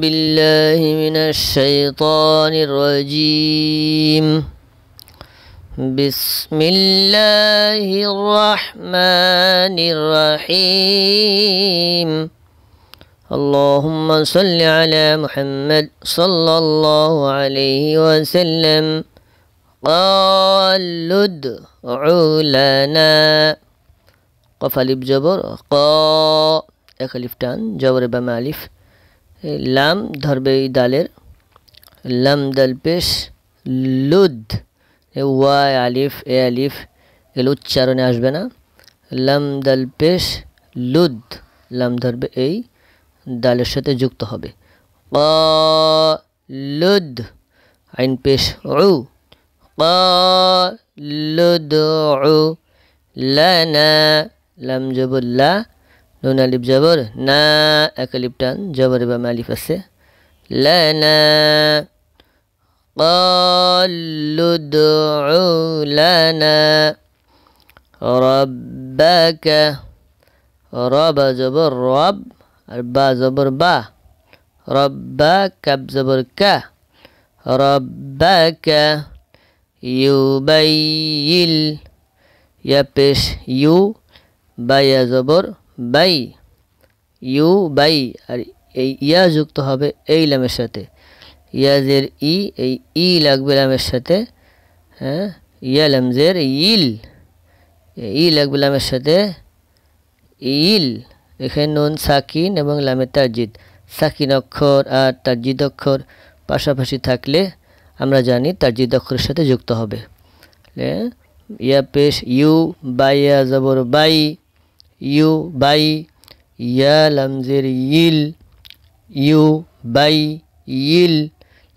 بالله من الشيطان الرجيم بسم الله الرحمن الرحيم اللهم صل على محمد صلى الله عليه وسلم قال ادعوا لنا قفل بجبر قا اخلفتان تان جبر بمالف লাম ধরবে এই দালের লাম দাল পেশ লুদ ওয়াই আলিফ এ আলিফ এগুলো উচ্চারণে আসবে না লাম দাল পেশ লুদ লাম ধরবে এই দালের সাথে যুক্ত হবে ক লুদ আইন পেশ ও লুদ উ লাম জবুল্লা نون الف جبر نا এক আলিফ টান জবর বা মালিফ আছে লানা لنا ربك رب زبر رب با زبر با ربك زبر ك ربك يبيل يبش يو با زبر বাই ইউ বাই আর এই ইয়া যুক্ত হবে এই লামের সাথে ইয়াজের ই এই ই লাগবে লামের সাথে হ্যাঁ ইয়া লামজের ইল ই লাগবে লামের সাথে ইল এখানে নুন সাকিন এবং লামের তাজিদ সাকিন অক্ষর আর তাজিদ অক্ষর পাশাপাশি থাকলে আমরা জানি তারজিদ অক্ষরের সাথে যুক্ত হবে হ্যাঁ? ইয়া পেশ ইউ বাই জবর বাই يو باي يا لم زير يل يو باي يل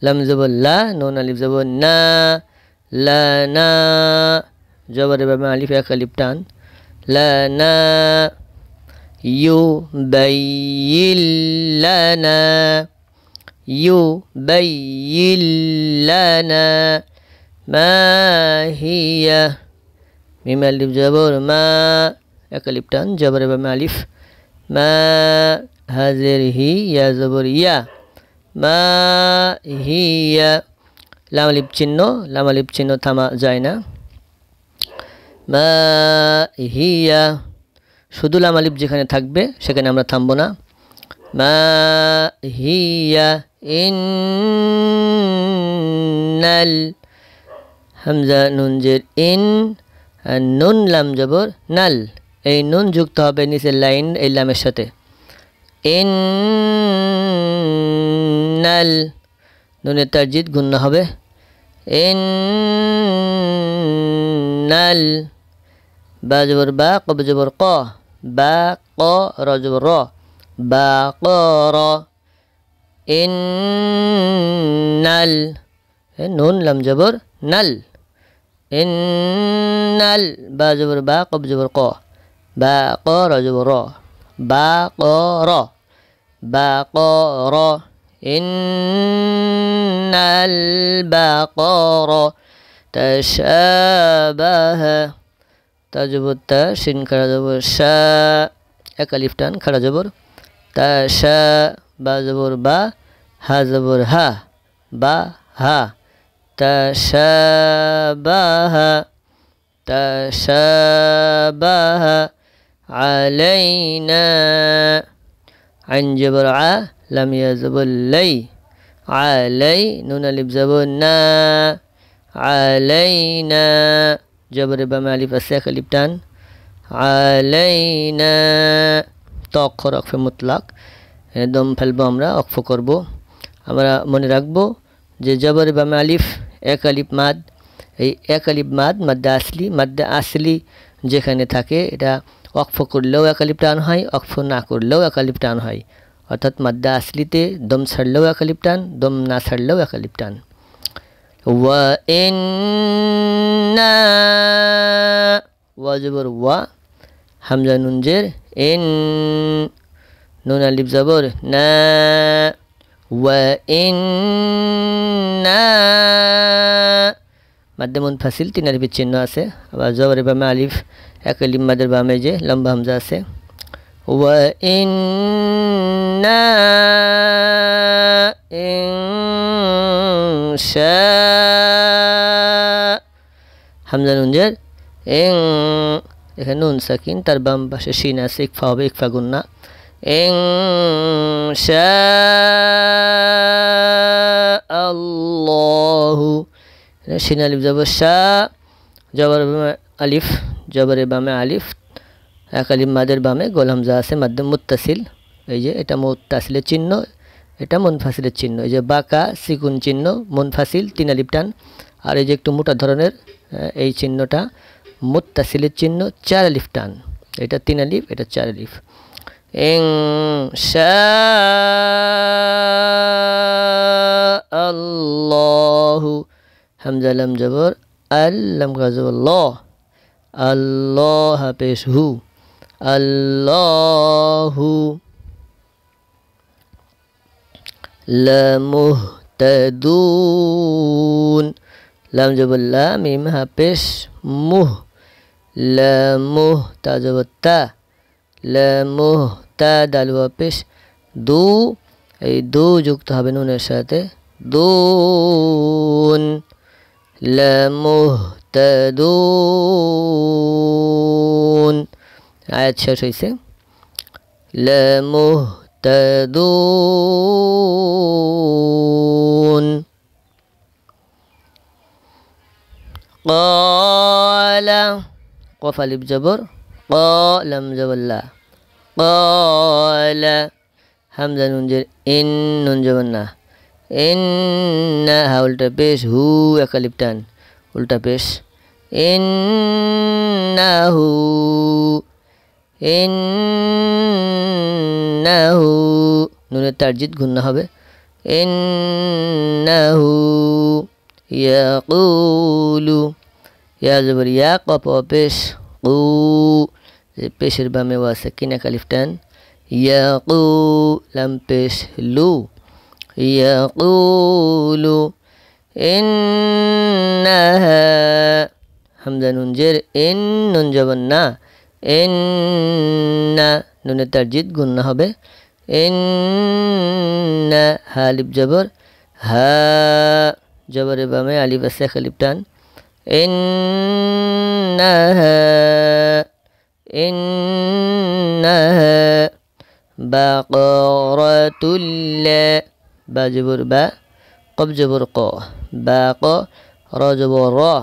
لم زبر لا نون ألف زب نا لا نا جبر بما ألف يا كلبتان لا نا يبين لنا لا نا ما هي مما اللي بجبر ما এক আলিফ টান জবর এবং আলিফ মা হাজের হি ইয়া জবর ইয়া মা হিয়া লাম আলিফ চিহ্ন লাম আলিফ চিহ্ন থামা যায় না মা হিয়া শুধু লাম আলিফ যেখানে থাকবে সেখানে আমরা থামব না মা হিয়া ইন্নাল হামজা নুনজের ইন আর নুন লাম জবর নাল এই নুন যুক্ত হবে নিচের লাইন এই লামের সাথে ইন নুনের তার জিত গুণ্য হবে ইন বা জবর বা কব জবর ক বা ক র জবর র বা ক র ইন নুন লাম জবর নাল ইন নাল বা জবর বা কব জবর ক بقرة جبراء بقرة بقرة إن البقرة تشابه تجب التا شين خرا جبر شا এক আলিফ টান খাড়া জবর با সা বা জবর علينا عن جبر ع لم يزب لي علي نون الف زبنا علينا جبر بام الف الساخ الف تان علينا তক্ষর অক্ফে মুতলাক দম ফেলবো আমরা অক্ষ করব আমরা মনে রাখবো যে জবর বা মালিফ এক আলিফ মাদ এই এক আলিফ মাদ মাদ্দা আসলি মাদ্দা আসলি যেখানে থাকে এটা অক্ফ করলেও একালিপ টান হয় অক্ফ না করলেও একালিপ টান হয় অর্থাৎ মাদ্দা আসলিতে দম ছাড়লেও একালিপ টান দম না ছাড়লেও একালিপ টান ওয়া ইন ওয়াজবর ওয়া হামজা নুনজের এন নুন আলিফ জবর না ওয়া না মাধ্যমুন ফাসিল তিন আলিফের চিহ্ন আছে আবার জবর বা আলিফ এক লিম্মাদের বামে যে লম্বা হামজা আছে হামজা নুনজের এং এখানে নুন সাকিন তার বাম পাশে সিন আছে ইকফা হবে ইকফা গুন্না ইং শা আল্লাহু শিন আলিফ যাব শাহ জবর আলিফ জবরের বামে আলিফ এক আলিম মাদের বামে গোলহামজা আছে মাধ্যম মুতাসিল এই যে এটা মুত্তাসিলের চিহ্ন এটা মুনফাসিলের চিহ্ন এই যে বাঁকা সিকুন চিহ্ন মুনফাসিল তিন আলিফ টান আর এই যে একটু মোটা ধরনের এই চিহ্নটা মুতাসিলের চিহ্ন চার আলিফ টান এটা তিন আলিফ এটা চার আলিফ ইং আল্লাহু হামজালাম জবর আল্লাম গাজ ল الله पेश हु الله لمهتدون لم جب لا ميم هابش مه لمهتد والتا لمهتد الوابش দু এই দু যুক্ত হবে بنون সাথে دون لمه মুহতাদুন আয়াত শেষ হয়েছে لمهتدون قال قف الف جبر قال لم جبلا قال হামজা নুনজের ইন নুন জবন্না ইন না হাউলটা বেশ হু একালিপটান উল্টা পেশ ইন্নাহু ইন্নাহু নুনের তারজিদ গুন্না হবে ইন্নাহু ইয়াকুলু ইয়া জবর ইয়া কপ পেশ কু পেশের বামে আছে কিনা কালিফটান ইয়াকু লাম পেশ লু ইয়াকুলু إنها হামজা নুন এন নুন যাবেন না এন না নুনের তারজিদ গুণ না হবে এন না আলিপ জবর হা জবর বামে আলিপ আছে খালিপ টান এন না এন না বাকরাতুল্লা বা জবর বা قبج برقا باقا رجبر را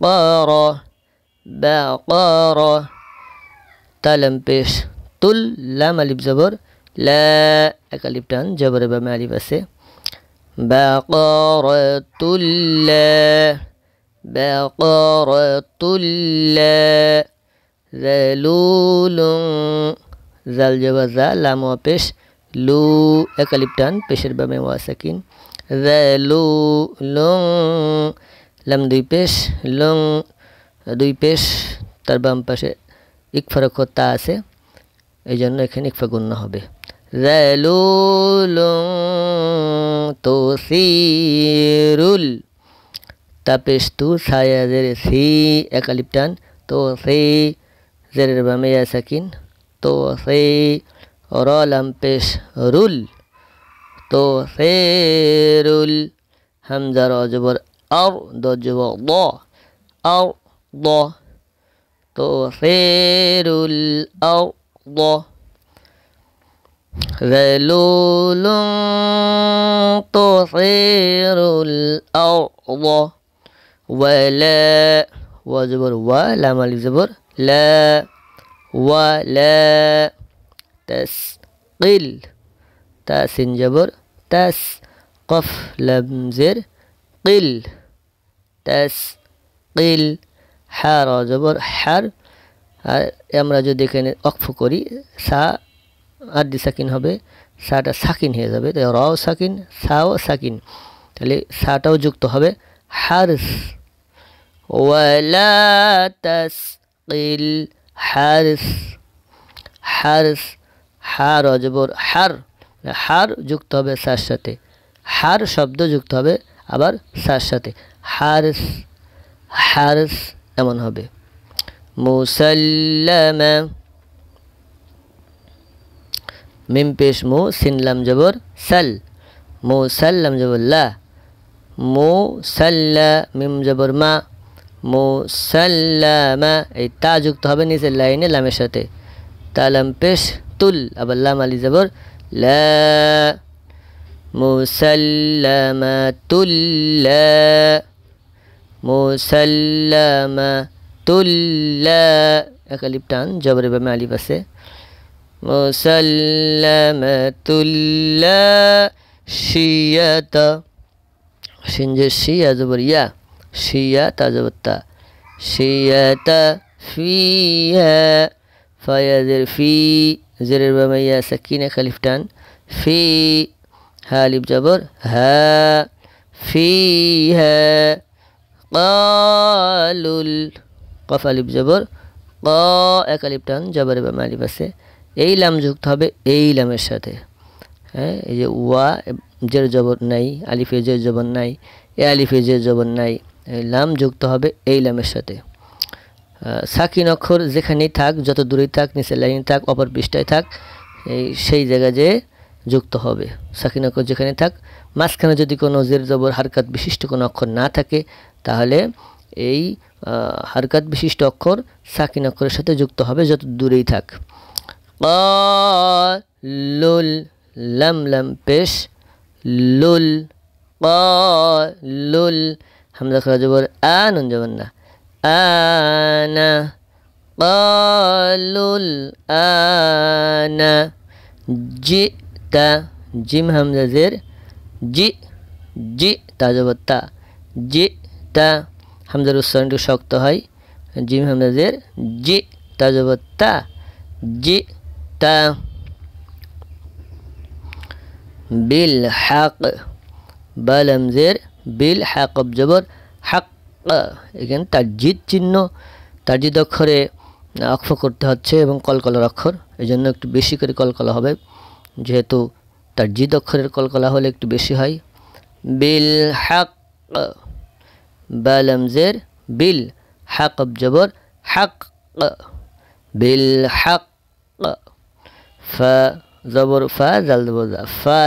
باقارا باقارا تلم بيش تل لام الف زبر لا اکلیف ٹان جبر با بس الف لا باقارت اللہ تل لا ذلول زل جبر زل لام پیش লু এক্যালিप्टन পেশের বমে ওয়াসাকিন দালুলং লম দুই পেশ লং দুই পেশ তার বাম পাশে এক পার্থক্য আছে এই জন্য এখানে এক গুণন হবে দালুলং তসিিরুল তপিস্টু ছায়াদের সি এক্যালিप्टन তো সেই জেরের বামে আছে কিন তো সেই रुल तो رول تو رول همزه जबर جبر दो دو दो ضا दो तो تو रुल ار दो ذلول تصير الأرض ولا وجبر ولا مالك جبر لا ولا তাসকিল তা সিনজবর তাস কফ লামজের কিল তাস কিল হার অজবর হার আর আমরা যদি এখানে অক্ষ করি সা আর দি সাকিন হবে সাটা সাকিন হয়ে যাবে তাই রও সাকিন সাও সাকিন তাহলে সাটাও যুক্ত হবে হারস ওয়ালা তাস হারস হারস হার অজবর হার হার যুক্ত হবে সার সাথে হার শব্দ যুক্ত হবে আবার সার সাথে হারস হারস এমন হবে মুসাল্লামা মিম পেশ মু সিনলাম জবর সাল মুসাল্লাম জবল্লা মুসাল্লা মিম জবর মা মুসাল্লামা এই তা যুক্ত হবে নিচের লাইনে লামের সাথে তালাম পেশ তুল আবার লাম আলি জবর লা মুসাল্লামাতুল্লা মুসাল্লামাতুল্লা এক আলিফ টান জবরে বামে আলিফ আছে মুসাল্লামাতুল্লা শিয়াতা সিনজে শিয়া জবর ইয়া শিয়া তা জবর তা ফিয়া ফয়াজের ফি জেরের বামাইয়া সাকিনা খালিফটান ফি হা আলিফ জবর হা ফি হা কালুল কফ আলিফ জবর ক এক আলিফটান জবর বা আলিফ আছে এই লাম যুক্ত হবে এই লামের সাথে হ্যাঁ এই যে ওয়া জের জবর নাই আলিফে জের জবর নাই এ আলিফে জের জবর নাই লাম যুক্ত হবে এই লামের সাথে সাকি নক্ষর যেখানেই থাক যত দূরেই থাক নিচের লাইনে থাক অপর পৃষ্ঠায় থাক এই সেই জায়গা যে যুক্ত হবে সাকি নক্ষর যেখানে থাক মাঝখানে যদি কোনো জের জবর হারকাত বিশিষ্ট কোনো অক্ষর না থাকে তাহলে এই হারকাত বিশিষ্ট অক্ষর সাকি নক্ষরের সাথে যুক্ত হবে যত দূরেই থাক লুল লাম লাম পেশ লুল লুল হামদা খরা জবর আ নুন জবর না آن قالوا الآن جئت جيم همزة زير جي جي তাজবত্তা জি তা হামজার উচ্চারণ শক্ত হয় জিম হামজাদের জি তাজবত্তা জি তা বিল হাক বাল হামজের বিল হাক জবর হাক এখানে তার জিদ চিহ্ন তার জিদ অক্ষরে অক্ষ করতে হচ্ছে এবং কলকলার অক্ষর এই জন্য একটু বেশি করে কলকলা হবে যেহেতু তার জিদ অক্ষরের কলকলা হলে একটু বেশি হয় বিল হাক বালমজের বিল হাক জবর হাক বিল হাক ফা জবর ফা জাল জবর ফা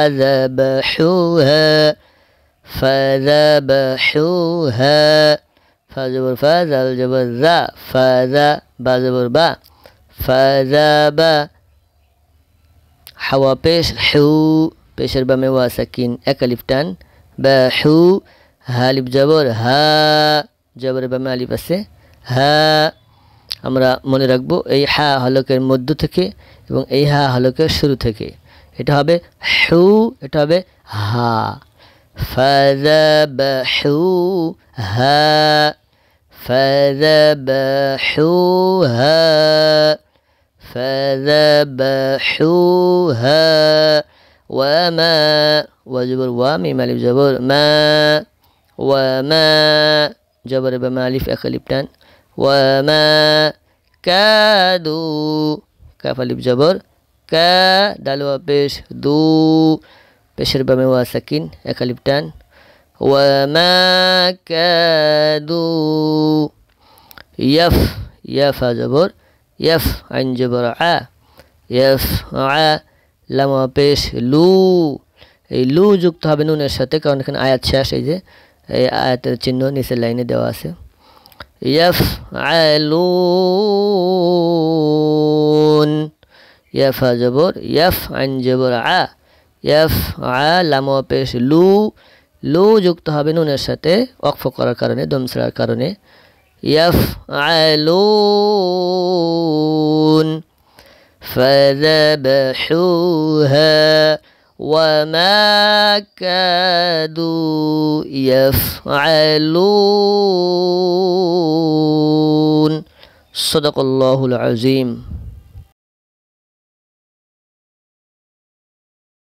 জাবাহুহা ফাজবর ফা জাল জবর জা ফাজা বা জবর বা ফাজা বা হাওয়া পেশ হেউ পেশের বামে ওয়া সাকিন একালিফ টান বা হেউ হালিফ জবর হা জবরের বামে আলিফ আছে হা আমরা মনে রাখবো এই হা হলকের মধ্য থেকে এবং এই হা হলকের শুরু থেকে এটা হবে হু এটা হবে হা ফাজা فذبحوها فذبحوها فذبحوها وما وجبر وميم ألف جبر ما وما جبر بما ألف أخلبتان وما كادوا كاف ألف جبر كا دالوا بيش دو بشر بما واسكين أخليبتان وما كادوا ইয়াফ ইয়াফা জবর ইয়াফ আইন জবর আ ইয়াফ আ লামা পেশ লু এই লু যুক্ত হবে নুনের সাথে কারণ এখানে আয়াত শেষ এই যে এই আয়াতের চিহ্ন নিচের লাইনে দেওয়া আছে ইয়াফ আলুন ইয়াফা জবর ইয়াফ আইন জবর আ ইয়াফ আ লামা পেশ লু লু যুক্ত হবে নুনের সাথে অক্ষ করার কারণে দমসড়ার কারণে يفعلون فذبحوها وما كادوا يفعلون صدق الله العظيم